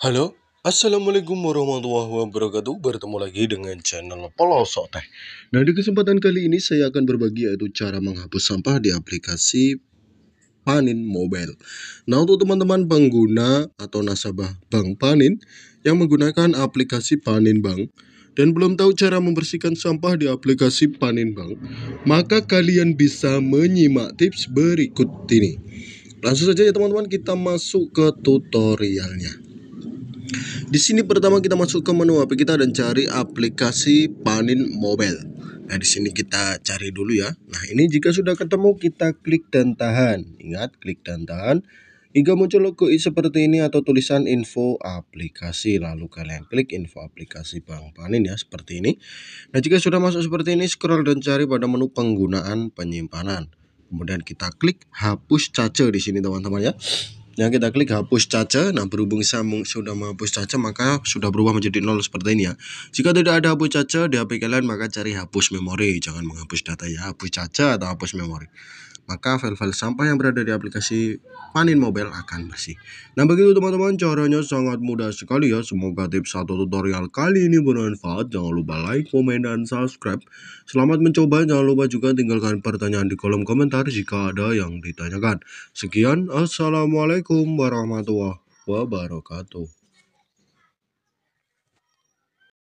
Halo, Assalamualaikum warahmatullahi wabarakatuh Bertemu lagi dengan channel Pelosok Teh Nah di kesempatan kali ini saya akan berbagi yaitu cara menghapus sampah di aplikasi Panin Mobile Nah untuk teman-teman pengguna atau nasabah Bank Panin Yang menggunakan aplikasi Panin Bank dan belum tahu cara membersihkan sampah di aplikasi Panin Bank, maka kalian bisa menyimak tips berikut ini. Langsung saja ya teman-teman kita masuk ke tutorialnya. Di sini pertama kita masuk ke menu HP kita dan cari aplikasi Panin Mobile. Nah, di sini kita cari dulu ya. Nah, ini jika sudah ketemu kita klik dan tahan. Ingat, klik dan tahan hingga muncul logo seperti ini atau tulisan info aplikasi. Lalu kalian klik info aplikasi Bank Panin ya seperti ini. Nah, jika sudah masuk seperti ini scroll dan cari pada menu penggunaan penyimpanan. Kemudian kita klik hapus cache di sini teman-teman ya selanjutnya nah, kita klik hapus cache nah berhubung saya sudah menghapus cache maka sudah berubah menjadi nol seperti ini ya jika tidak ada hapus cache di HP kalian maka cari hapus memori jangan menghapus data ya hapus cache atau hapus memori maka file-file sampah yang berada di aplikasi Panin Mobile akan bersih. Nah begitu teman-teman caranya sangat mudah sekali ya. Semoga tips satu tutorial kali ini bermanfaat. Jangan lupa like, komen, dan subscribe. Selamat mencoba. Jangan lupa juga tinggalkan pertanyaan di kolom komentar jika ada yang ditanyakan. Sekian. Assalamualaikum warahmatullahi wabarakatuh.